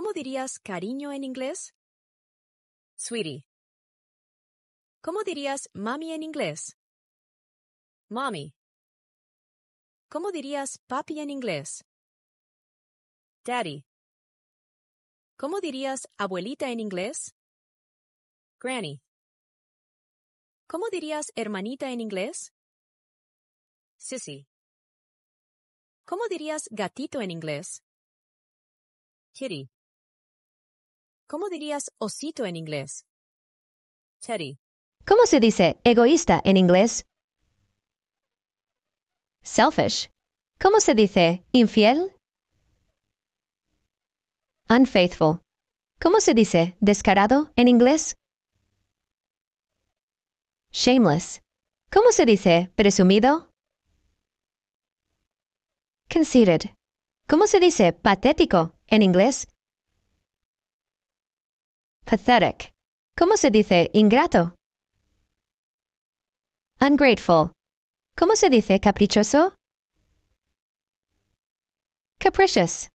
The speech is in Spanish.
¿Cómo dirías cariño en inglés? Sweetie. ¿Cómo dirías mami en inglés? Mommy. ¿Cómo dirías papi en inglés? Daddy. ¿Cómo dirías abuelita en inglés? Granny. ¿Cómo dirías hermanita en inglés? Sissy. ¿Cómo dirías gatito en inglés? Kitty. ¿Cómo dirías osito en inglés? Teddy. ¿Cómo se dice egoísta en inglés? Selfish. ¿Cómo se dice infiel? Unfaithful. ¿Cómo se dice descarado en inglés? Shameless. ¿Cómo se dice presumido? Conceited. ¿Cómo se dice patético en inglés? Pathetic. ¿Cómo se dice ingrato? Ungrateful. ¿Cómo se dice caprichoso? Capricious.